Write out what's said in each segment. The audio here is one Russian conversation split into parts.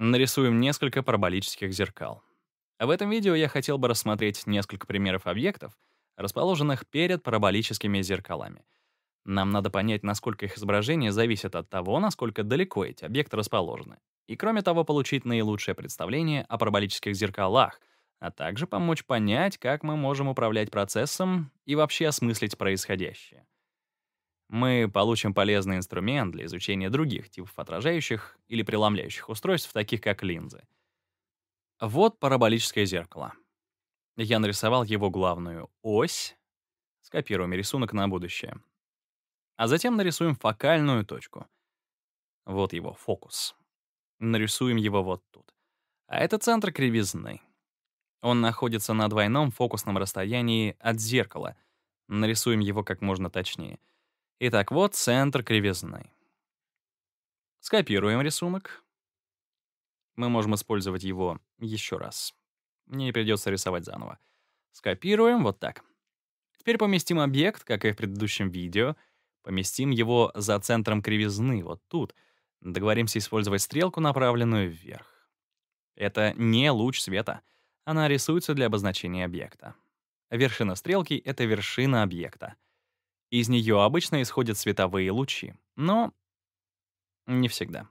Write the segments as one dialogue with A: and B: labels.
A: Нарисуем несколько параболических зеркал. В этом видео я хотел бы рассмотреть несколько примеров объектов, расположенных перед параболическими зеркалами. Нам надо понять, насколько их изображение зависит от того, насколько далеко эти объекты расположены. И кроме того, получить наилучшее представление о параболических зеркалах, а также помочь понять, как мы можем управлять процессом и вообще осмыслить происходящее мы получим полезный инструмент для изучения других типов отражающих или преломляющих устройств, таких как линзы. Вот параболическое зеркало. Я нарисовал его главную ось. Скопируем рисунок на будущее. А затем нарисуем фокальную точку. Вот его фокус. Нарисуем его вот тут. А это центр кривизны. Он находится на двойном фокусном расстоянии от зеркала. Нарисуем его как можно точнее. Итак, вот центр кривизны. Скопируем рисунок. Мы можем использовать его еще раз. Мне придется рисовать заново. Скопируем вот так. Теперь поместим объект, как и в предыдущем видео. Поместим его за центром кривизны, вот тут. Договоримся использовать стрелку, направленную вверх. Это не луч света. Она рисуется для обозначения объекта. Вершина стрелки — это вершина объекта — из нее обычно исходят световые лучи, но не всегда.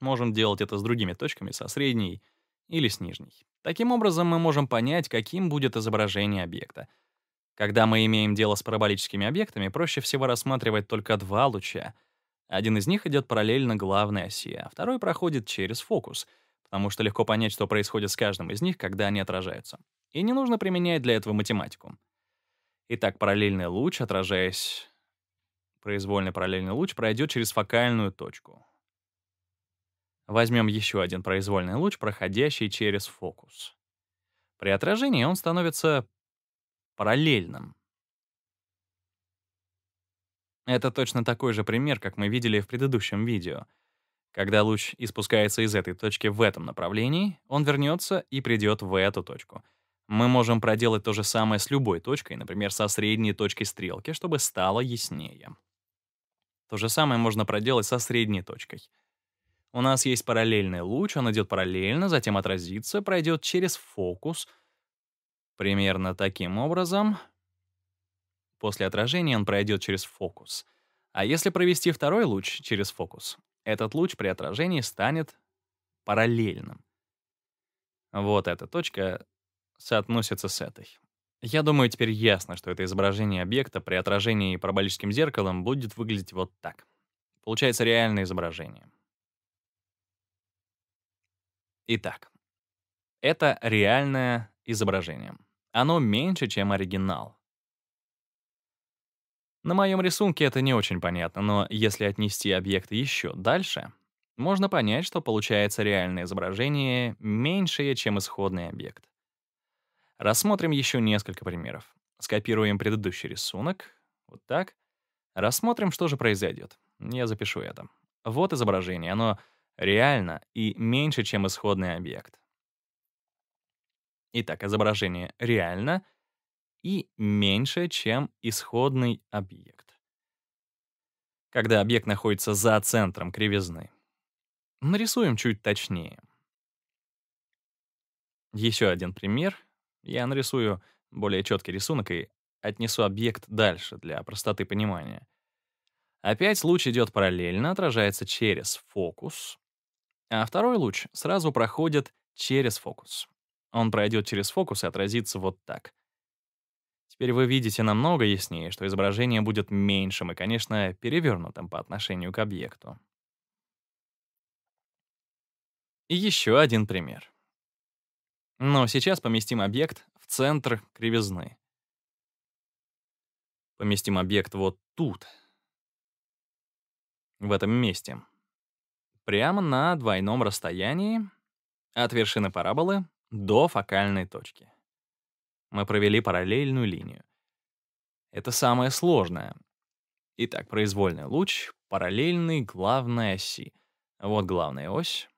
A: Можем делать это с другими точками, со средней или с нижней. Таким образом, мы можем понять, каким будет изображение объекта. Когда мы имеем дело с параболическими объектами, проще всего рассматривать только два луча. Один из них идет параллельно главной оси, а второй проходит через фокус, потому что легко понять, что происходит с каждым из них, когда они отражаются. И не нужно применять для этого математику. Итак, параллельный луч, отражаясь, произвольный параллельный луч пройдет через фокальную точку. Возьмем еще один произвольный луч, проходящий через фокус. При отражении он становится параллельным. Это точно такой же пример, как мы видели в предыдущем видео. Когда луч испускается из этой точки в этом направлении, он вернется и придет в эту точку — мы можем проделать то же самое с любой точкой, например, со средней точкой стрелки, чтобы стало яснее. То же самое можно проделать со средней точкой. У нас есть параллельный луч, он идет параллельно, затем отразится, пройдет через фокус. Примерно таким образом. После отражения он пройдет через фокус. А если провести второй луч через фокус, этот луч при отражении станет параллельным. Вот эта точка соотносится с этой. Я думаю, теперь ясно, что это изображение объекта при отражении параболическим зеркалом будет выглядеть вот так. Получается реальное изображение. Итак, это реальное изображение. Оно меньше, чем оригинал. На моем рисунке это не очень понятно, но если отнести объект еще дальше, можно понять, что получается реальное изображение меньшее, чем исходный объект. Рассмотрим еще несколько примеров. Скопируем предыдущий рисунок. Вот так. Рассмотрим, что же произойдет. Я запишу это. Вот изображение. Оно реально и меньше, чем исходный объект. Итак, изображение реально и меньше, чем исходный объект. Когда объект находится за центром кривизны. Нарисуем чуть точнее. Еще один пример — я нарисую более четкий рисунок и отнесу объект дальше для простоты понимания. Опять луч идет параллельно, отражается через фокус, а второй луч сразу проходит через фокус. Он пройдет через фокус и отразится вот так. Теперь вы видите намного яснее, что изображение будет меньшим и, конечно, перевернутым по отношению к объекту. И еще один пример. Но сейчас поместим объект в центр кривизны. Поместим объект вот тут, в этом месте. Прямо на двойном расстоянии от вершины параболы до фокальной точки. Мы провели параллельную линию. Это самое сложное. Итак, произвольный луч, параллельный главной оси. Вот главная ось.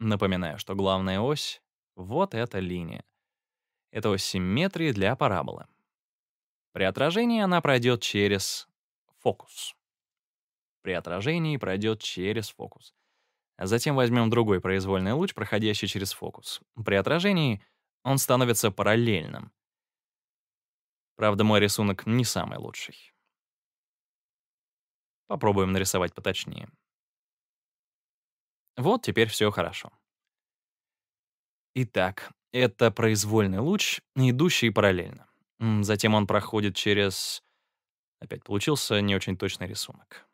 A: Напоминаю, что главная ось вот эта линия. Это ось симметрии для параболы. При отражении она пройдет через фокус. При отражении пройдет через фокус. Затем возьмем другой произвольный луч, проходящий через фокус. При отражении он становится параллельным. Правда, мой рисунок не самый лучший. Попробуем нарисовать поточнее. Вот теперь все хорошо. Итак, это произвольный луч, идущий параллельно. Затем он проходит через... Опять получился не очень точный рисунок.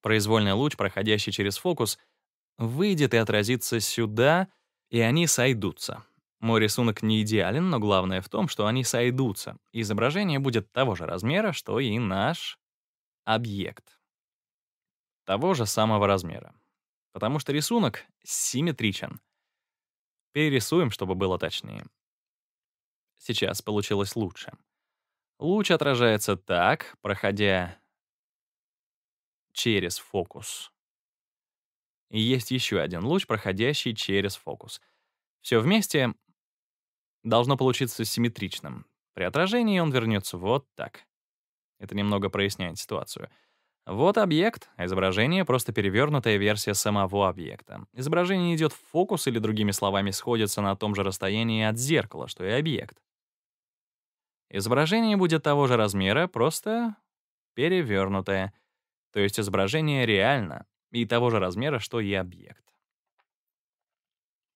A: Произвольный луч, проходящий через фокус, выйдет и отразится сюда, и они сойдутся. Мой рисунок не идеален, но главное в том, что они сойдутся. Изображение будет того же размера, что и наш объект. Того же самого размера. Потому что рисунок симметричен — Перерисуем, чтобы было точнее. Сейчас получилось лучше. Луч отражается так, проходя через фокус. И есть еще один луч, проходящий через фокус. Все вместе должно получиться симметричным. При отражении он вернется вот так. Это немного проясняет ситуацию — вот объект, а изображение — просто перевернутая версия самого объекта. Изображение идет в фокус или, другими словами, сходится на том же расстоянии от зеркала, что и объект. Изображение будет того же размера, просто перевернутое. То есть изображение реально и того же размера, что и объект.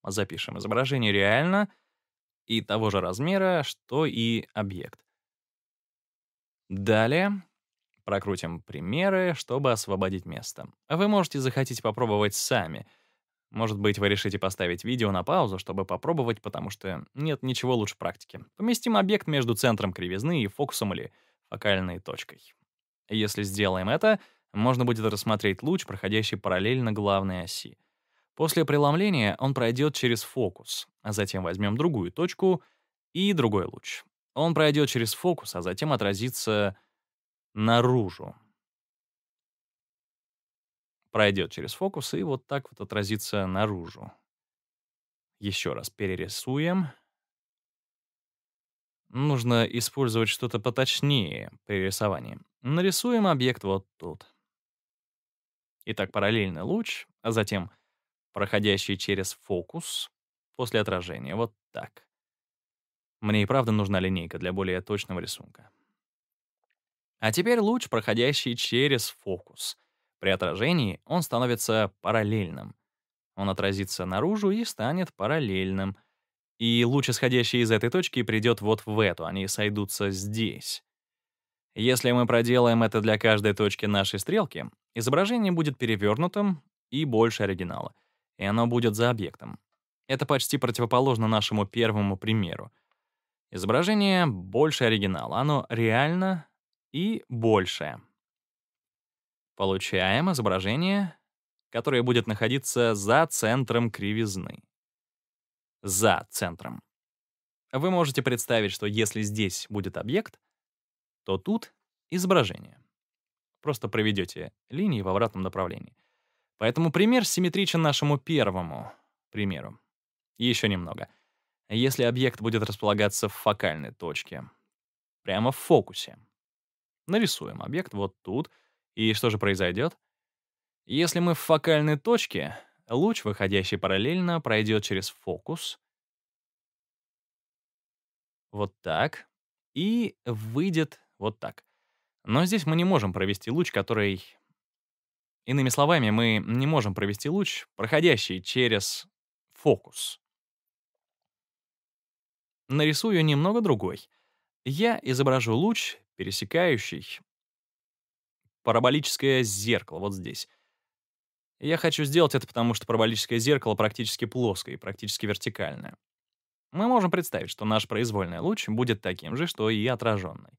A: Запишем. Изображение реально и того же размера, что и объект. Далее Прокрутим примеры, чтобы освободить место. Вы можете захотеть попробовать сами. Может быть, вы решите поставить видео на паузу, чтобы попробовать, потому что нет ничего лучше практики. Поместим объект между центром кривизны и фокусом или фокальной точкой. Если сделаем это, можно будет рассмотреть луч, проходящий параллельно главной оси. После преломления он пройдет через фокус, а затем возьмем другую точку и другой луч. Он пройдет через фокус, а затем отразится наружу. Пройдет через фокус и вот так вот отразится наружу. Еще раз перерисуем. Нужно использовать что-то поточнее при рисовании. Нарисуем объект вот тут. Итак, параллельный луч, а затем проходящий через фокус после отражения. Вот так. Мне и правда нужна линейка для более точного рисунка. А теперь луч, проходящий через фокус. При отражении он становится параллельным. Он отразится наружу и станет параллельным. И луч, исходящий из этой точки, придет вот в эту, они сойдутся здесь. Если мы проделаем это для каждой точки нашей стрелки, изображение будет перевернутым и больше оригинала, и оно будет за объектом. Это почти противоположно нашему первому примеру. Изображение больше оригинала, оно реально и большее. Получаем изображение, которое будет находиться за центром кривизны. За центром. Вы можете представить, что если здесь будет объект, то тут изображение. Просто проведете линии в обратном направлении. Поэтому пример симметричен нашему первому примеру. Еще немного. Если объект будет располагаться в фокальной точке, прямо в фокусе, Нарисуем объект вот тут. И что же произойдет? Если мы в фокальной точке, луч, выходящий параллельно, пройдет через фокус. Вот так. И выйдет вот так. Но здесь мы не можем провести луч, который... Иными словами, мы не можем провести луч, проходящий через фокус. Нарисую немного другой. Я изображу луч, пересекающий параболическое зеркало вот здесь. Я хочу сделать это, потому что параболическое зеркало практически плоское и практически вертикальное. Мы можем представить, что наш произвольный луч будет таким же, что и отраженный.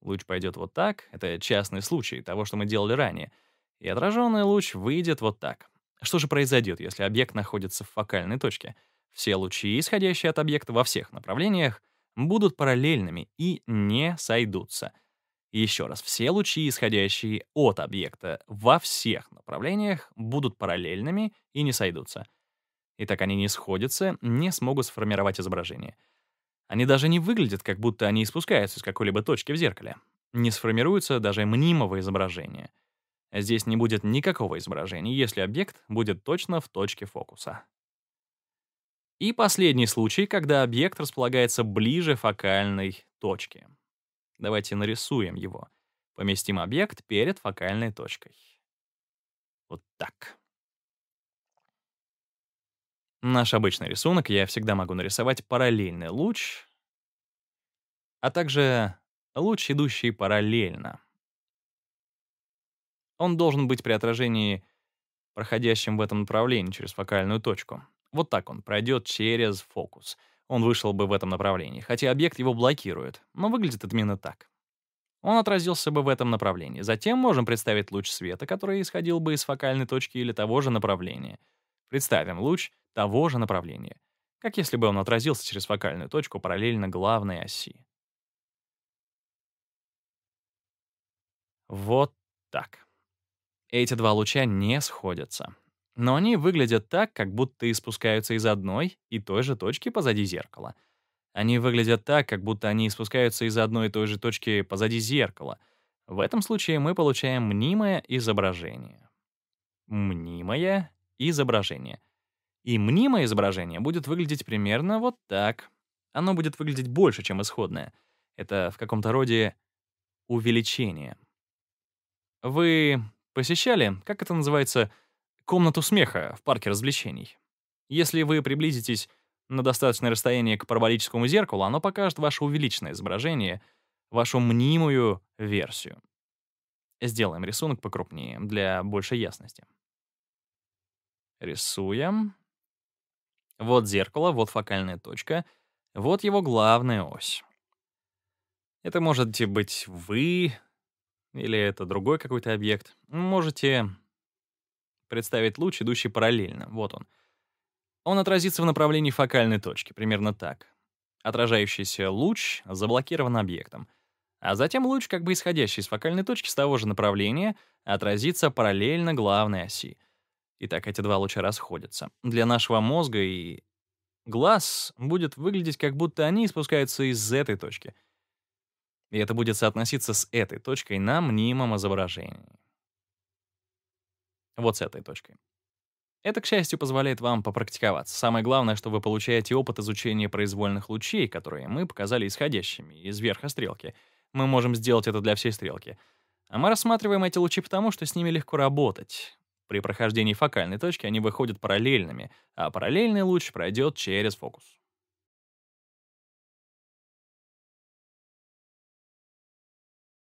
A: Луч пойдет вот так, это частный случай того, что мы делали ранее, и отраженный луч выйдет вот так. Что же произойдет, если объект находится в фокальной точке? Все лучи, исходящие от объекта во всех направлениях, будут параллельными и не сойдутся. Еще раз, все лучи, исходящие от объекта во всех направлениях, будут параллельными и не сойдутся. И так они не сходятся, не смогут сформировать изображение. Они даже не выглядят, как будто они испускаются из какой-либо точки в зеркале. Не сформируется даже мнимого изображения. Здесь не будет никакого изображения, если объект будет точно в точке фокуса. И последний случай, когда объект располагается ближе фокальной точки. Давайте нарисуем его. Поместим объект перед фокальной точкой. Вот так. Наш обычный рисунок я всегда могу нарисовать параллельный луч, а также луч, идущий параллельно. Он должен быть при отражении, проходящем в этом направлении через фокальную точку. Вот так он пройдет через фокус. Он вышел бы в этом направлении, хотя объект его блокирует, но выглядит это именно так. Он отразился бы в этом направлении. Затем можем представить луч света, который исходил бы из фокальной точки или того же направления. Представим луч того же направления, как если бы он отразился через фокальную точку параллельно главной оси. Вот так. Эти два луча не сходятся но они выглядят так, как будто испускаются из одной и той же точки позади зеркала. Они выглядят так, как будто они испускаются из одной и той же точки позади зеркала. В этом случае мы получаем мнимое изображение. Мнимое изображение. И мнимое изображение будет выглядеть примерно вот так. Оно будет выглядеть больше, чем исходное. Это в каком-то роде увеличение. Вы посещали, как это называется, комнату смеха в парке развлечений. Если вы приблизитесь на достаточное расстояние к параболическому зеркалу, оно покажет ваше увеличенное изображение, вашу мнимую версию. Сделаем рисунок покрупнее, для большей ясности. Рисуем. Вот зеркало, вот фокальная точка, вот его главная ось. Это можете быть вы или это другой какой-то объект. Можете представить луч, идущий параллельно. Вот он. Он отразится в направлении фокальной точки, примерно так. Отражающийся луч заблокирован объектом. А затем луч, как бы исходящий из фокальной точки с того же направления, отразится параллельно главной оси. Итак, эти два луча расходятся. Для нашего мозга и глаз будет выглядеть, как будто они спускаются из этой точки. И это будет соотноситься с этой точкой на мнимом изображении. Вот с этой точкой. Это, к счастью, позволяет вам попрактиковаться. Самое главное, что вы получаете опыт изучения произвольных лучей, которые мы показали исходящими из верха стрелки. Мы можем сделать это для всей стрелки. А мы рассматриваем эти лучи потому, что с ними легко работать. При прохождении фокальной точки они выходят параллельными, а параллельный луч пройдет через фокус.